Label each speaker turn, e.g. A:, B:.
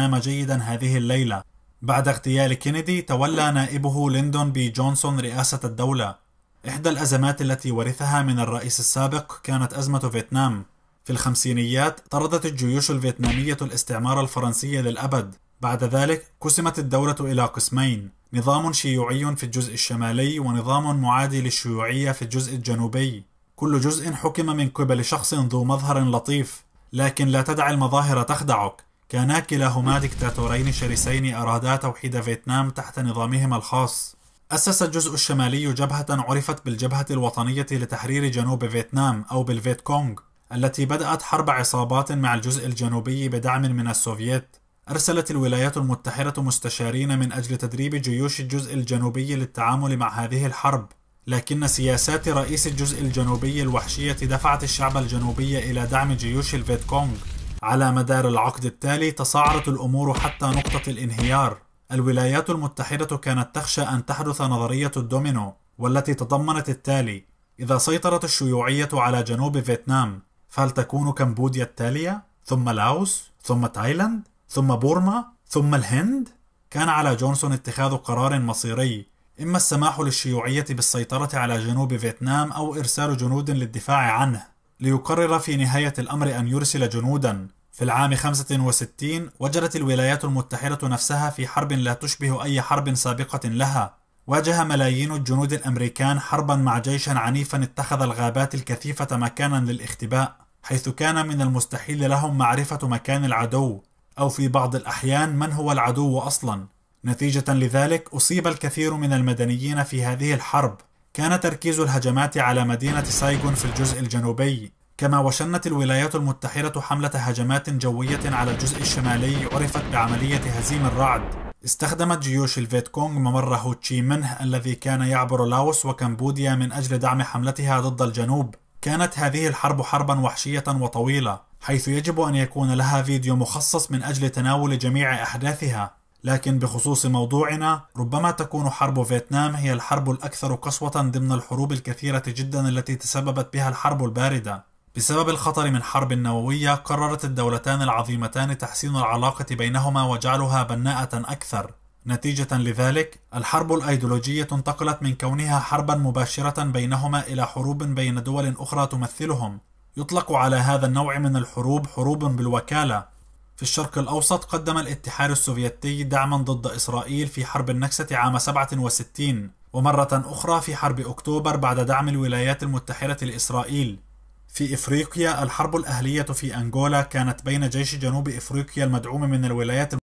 A: نام جيدا هذه الليلة بعد اغتيال كينيدي تولى نائبه ليندون بي جونسون رئاسة الدولة إحدى الأزمات التي ورثها من الرئيس السابق كانت أزمة فيتنام في الخمسينيات طردت الجيوش الفيتنامية الاستعمار الفرنسي للأبد بعد ذلك قسمت الدولة إلى قسمين نظام شيوعي في الجزء الشمالي ونظام معادي للشيوعية في الجزء الجنوبي كل جزء حكم من قبل شخص ذو مظهر لطيف لكن لا تدع المظاهر تخدعك كانا كلاهما دكتاتورين شرسين أرادا توحيد فيتنام تحت نظامهما الخاص أسس الجزء الشمالي جبهة عرفت بالجبهة الوطنية لتحرير جنوب فيتنام أو بالفيت كونغ التي بدأت حرب عصابات مع الجزء الجنوبي بدعم من السوفييت أرسلت الولايات المتحدة مستشارين من أجل تدريب جيوش الجزء الجنوبي للتعامل مع هذه الحرب لكن سياسات رئيس الجزء الجنوبي الوحشية دفعت الشعب الجنوبي إلى دعم جيوش الفيت كونغ على مدار العقد التالي تصاعدت الأمور حتى نقطة الانهيار الولايات المتحدة كانت تخشى أن تحدث نظرية الدومينو والتي تضمنت التالي إذا سيطرت الشيوعية على جنوب فيتنام فهل تكون كمبوديا التالية؟ ثم لاوس؟ ثم تايلاند؟ ثم بورما؟ ثم الهند؟ كان على جونسون اتخاذ قرار مصيري إما السماح للشيوعية بالسيطرة على جنوب فيتنام أو إرسال جنود للدفاع عنه ليقرر في نهاية الأمر أن يرسل جنودا في العام 65 وجرت الولايات المتحدة نفسها في حرب لا تشبه أي حرب سابقة لها واجه ملايين الجنود الأمريكان حربا مع جيش عنيفا اتخذ الغابات الكثيفة مكانا للاختباء حيث كان من المستحيل لهم معرفة مكان العدو أو في بعض الأحيان من هو العدو أصلا نتيجة لذلك أصيب الكثير من المدنيين في هذه الحرب كان تركيز الهجمات على مدينة سايغون في الجزء الجنوبي كما وشنت الولايات المتحدة حملة هجمات جوية على الجزء الشمالي عرفت بعملية هزيم الرعد استخدمت جيوش الفيت كونغ ممر هوتشي منه الذي كان يعبر لاوس وكمبوديا من أجل دعم حملتها ضد الجنوب كانت هذه الحرب حربا وحشية وطويلة حيث يجب أن يكون لها فيديو مخصص من أجل تناول جميع أحداثها لكن بخصوص موضوعنا ربما تكون حرب فيتنام هي الحرب الأكثر قسوة ضمن الحروب الكثيرة جدا التي تسببت بها الحرب الباردة بسبب الخطر من حرب نووية قررت الدولتان العظيمتان تحسين العلاقة بينهما وجعلها بناءة أكثر نتيجة لذلك الحرب الأيديولوجية انتقلت من كونها حربا مباشرة بينهما إلى حروب بين دول أخرى تمثلهم يطلق على هذا النوع من الحروب حروب بالوكالة في الشرق الأوسط قدم الاتحاد السوفيتي دعما ضد إسرائيل في حرب النكسة عام 67 ومرة أخرى في حرب أكتوبر بعد دعم الولايات المتحدة لإسرائيل في إفريقيا الحرب الأهلية في أنغولا كانت بين جيش جنوب إفريقيا المدعوم من الولايات